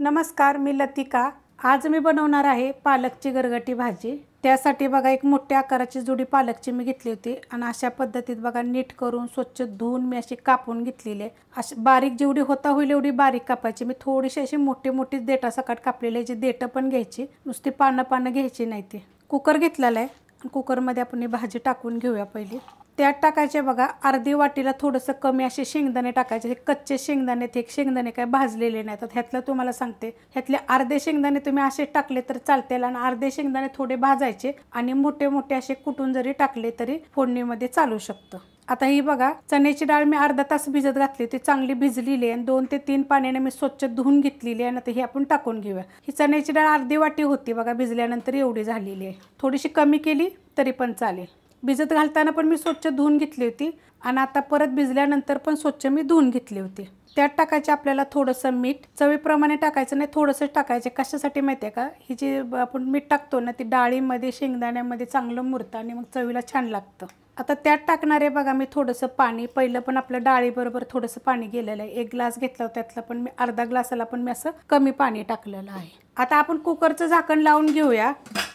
नमस्कार मी लतिका आज मी बनवणार आहे पालकची गरगटी भाजी त्यासाठी बघा एक मोठ्या आकाराची जुडी पालकची मी घेतली होती आणि अशा पद्धतीत बघा नीट करून स्वच्छ धुवून मी अशी कापून घेतलेली आहे अशी बारीक जेवढी होता होईल एवढी बारीक कापायची मी थोडीशी अशी मोठी मोठी देटा सकाट कापलेली जी देटं पण घ्यायची नुसती पानं पानं घ्यायची नाही ती कुकर घेतलेला आहे कुकरमध्ये आपण ही भाजी टाकून घेऊया पहिली त्यात टाकायचे बघा अर्धी वाटीला थोडंसं कमी असे शेंगदाणे टाकायचे हे कच्चे शेंगदाणे ते शेंगदाणे काय भाजलेले नाही तर ह्यातलं तुम्हाला सांगते ह्यातले अर्धे शेंगदाणे तुम्ही असे टाकले तर चालतील आणि अर्धे शेंगदाणे थोडे भाजायचे आणि मोठे मोठे असे कुटून जरी टाकले तरी फोडणीमध्ये चालू शकतं आता ही बघा चण्याची डाळ मी अर्धा तास भिजत घातली ती चांगली भिजलेली आहे आणि दोन ते तीन पाण्याने मी स्वच्छ धुवून घेतलेली आहे आणि तर ही आपण टाकून घेऊया ही चण्याची डाळ अर्धी वाटी होती बघा भिजल्यानंतर एवढी झालेली आहे थोडीशी कमी केली तरी पण चालेल भिजत घालताना पण मी स्वच्छ धुवून घेतली होती आणि आता परत भिजल्यानंतर पण स्वच्छ मी धुवून घेतली होती त्यात टाकायचे आपल्याला थोडंसं मीठ चवीप्रमाणे टाकायचं नाही थोडंसं टाकायचे कशासाठी माहिती आहे का ही जी आपण मीठ टाकतो ना ती डाळीमध्ये शेंगदाण्यामध्ये चांगलं मुरतं आणि मग चवीला छान लागतं आता त्यात टाकणारे बघा मी थोडंसं पाणी पहिलं पण आपल्या डाळीबरोबर थोडंसं पाणी गेलेलं आहे एक ग्लास घेतला होता त्यातला पण मी अर्धा ग्लासाला पण मी असं कमी पाणी टाकलेलं आहे आता आपण कुकरचं झाकण लावून घेऊया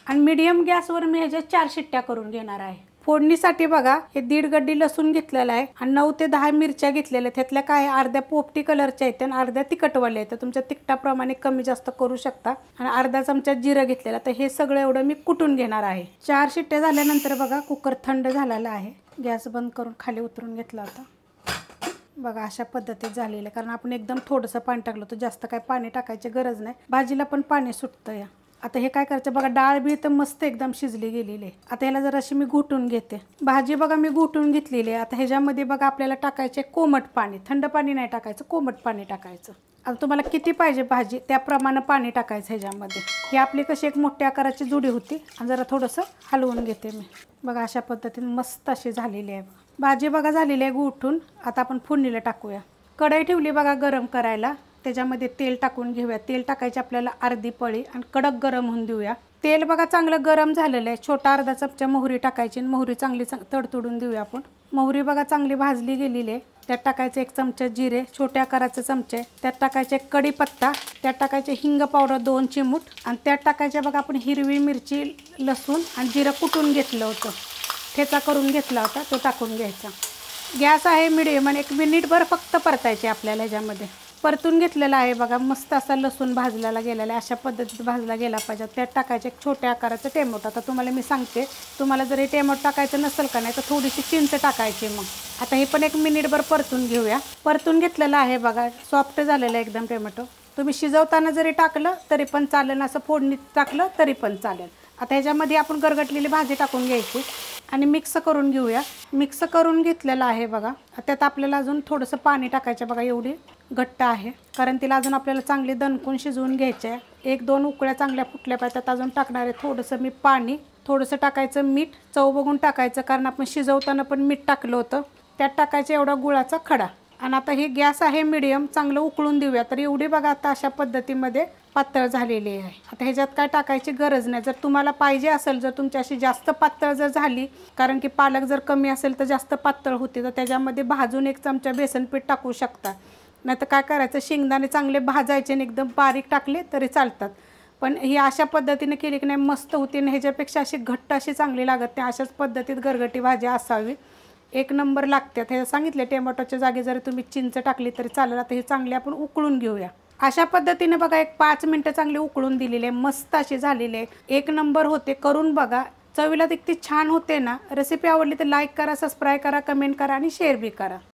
आणि मिडियम गॅसवर मी ह्याच्या चार शिट्ट्या करून घेणार आहे फोडणीसाठी बघा हे दीड गड्डी लसूण घेतलेलं आहे आणि नऊ ते दहा मिरच्या घेतलेल्या आहेत त्यातल्या काय अर्ध्या पोपटी कलरच्या आहेत आणि अर्ध्या तिकटवाल्या आहेत तुमच्या तिखटाप्रमाणे कमी जास्त करू शकता आणि अर्धा चमचा जिरं घेतलेला तर हे सगळं एवढं मी कुटून घेणार आहे चार शिट्ट्या झाल्यानंतर बघा कुकर थंड झालेला आहे गॅस बंद करून खाली उतरून घेतला होता बघा अशा पद्धतीत झालेलं कारण आपण एकदम थोडंसं पाणी टाकलं होतं जास्त काय पाणी टाकायची गरज नाही भाजीला पण पाणी सुटतं या आता हे काय करायचं बघा डाळ बी तर मस्त एकदम शिजली गेलेली आहे आता ह्याला अशी मी घोटून घेते भाजी बघा मी घोटून घेतलेली आहे आता ह्याच्यामध्ये बघा आपल्याला टाकायचे कोमट पाणी थंड पाणी नाही टाकायचं कोमट पाणी टाकायचं आता तुम्हाला किती पाहिजे भाजी त्याप्रमाणे पाणी टाकायचं ह्याच्यामध्ये ही आपली कशी एक मोठ्या आकाराची जुडी होती आणि जरा थोडंसं हलवून घेते मी बघा अशा पद्धतीने मस्त अशी झालेली आहे भाजी बघा झालेली आहे गुठून आता आपण फोडणीला टाकूया कढई ठेवली बघा गरम करायला त्याच्यामध्ये तेल टाकून घेऊया तेल टाकायची आपल्याला अर्धी पळी आणि कडक गरम होऊन देऊया तेल बघा चांगलं गरम झालेलं आहे छोटा अर्धा चमचा मोहरी टाकायची आणि मोहरी चांगली चांग तडतडून देऊया आपण मोहरी बघा चांगली भाजली गेलेली आहे त्यात टाकायचे एक चमचा जिरे छोट्या आकाराचे चमचे त्यात टाकायचे कडीपत्ता त्यात टाकायचे हिंग पावडर दोन चिमूट आणि त्यात टाकायचे बघा आपण हिरवी मिरची लसूण आणि जिरं कुटून घेतलं होतं ठेचा करून घेतला होता तो टाकून घ्यायचा गॅस आहे मिडियम आणि एक मिनिटभर फक्त परतायचे आपल्याला ह्याच्यामध्ये परतून घेतलेला आहे बघा मस्त असा लसूण भाजलेला गेलेला आहे अशा पद्धतीत भाजला गेला पाहिजे त्यात टाकायचे एक छोट्या आकाराचं टेमोट आता तुम्हाला मी सांगते तुम्हाला जरी टेमोट टाकायचं नसेल का नाही तर थोडीशी चिंच टाकायची मग आता हे पण एक मिनिटभर परतून घेऊया परतून घेतलेलं आहे बघा सॉफ्ट झालेलं आहे एकदम टेमॅटो तुम्ही शिजवताना जरी टाकलं तरी पण चालेल असं फोडणीत टाकलं तरी पण चालेल आता ह्याच्यामध्ये आपण गरगटलेली भाजी टाकून घ्यायची आणि मिक्स करून घेऊया मिक्स करून घेतलेलं आहे बघा त्यात आपल्याला अजून थोडंसं पाणी टाकायचं बघा एवढी घट्ट आहे कारण तिला अजून आपल्याला चांगली दणकून शिजवून घ्यायचे आहे एक दोन उकळ्या चांगल्या फुटल्या पाहिजे त्यात अजून टाकणार आहे थोडंसं मी पाणी थोडंसं टाकायचं मीठ चव बघून टाकायचं कारण आपण शिजवताना पण मीठ टाकलं होतं त्यात टाकायचं एवढा गुळाचा खडा आणि आता हे गॅस आहे मिडियम चांगलं उकळून देऊया तर एवढी बघा आता अशा पद्धतीमध्ये पातळ झालेली आहे आता ह्याच्यात काय टाकायची गरज नाही जर तुम्हाला पाहिजे असेल जर तुमच्याशी जास्त पातळ जर झाली कारण की पालक जर कमी असेल तर जास्त पातळ होते तर त्याच्यामध्ये भाजून एक चमचा बेसन पीठ टाकू शकता नाही तर काय करायचं शेंगदाणे चांगले भाजायचे आणि एकदम बारीक टाकले तरी चालतात पण ही अशा पद्धतीने केली की नाही मस्त होती आणि ह्याच्यापेक्षा अशी घट्ट अशी चांगली लागत नाही अशाच पद्धतीत घरगटी भाजी असावी एक नंबर लागतात हे सांगितले टोमॅटोच्या जागी जर तुम्ही चिंच टाकली तरी चालेल आता हे चांगले आपण उकळून घेऊया अशा पद्धतीने बघा एक पाच मिनटं चांगले उकळून दिलेले मस्त असे झालेले एक नंबर होते करून बघा चवीला तिथे छान होते ना रेसिपी आवडली तर लाईक करा सबस्क्राईब करा कमेंट करा आणि शेअर बी करा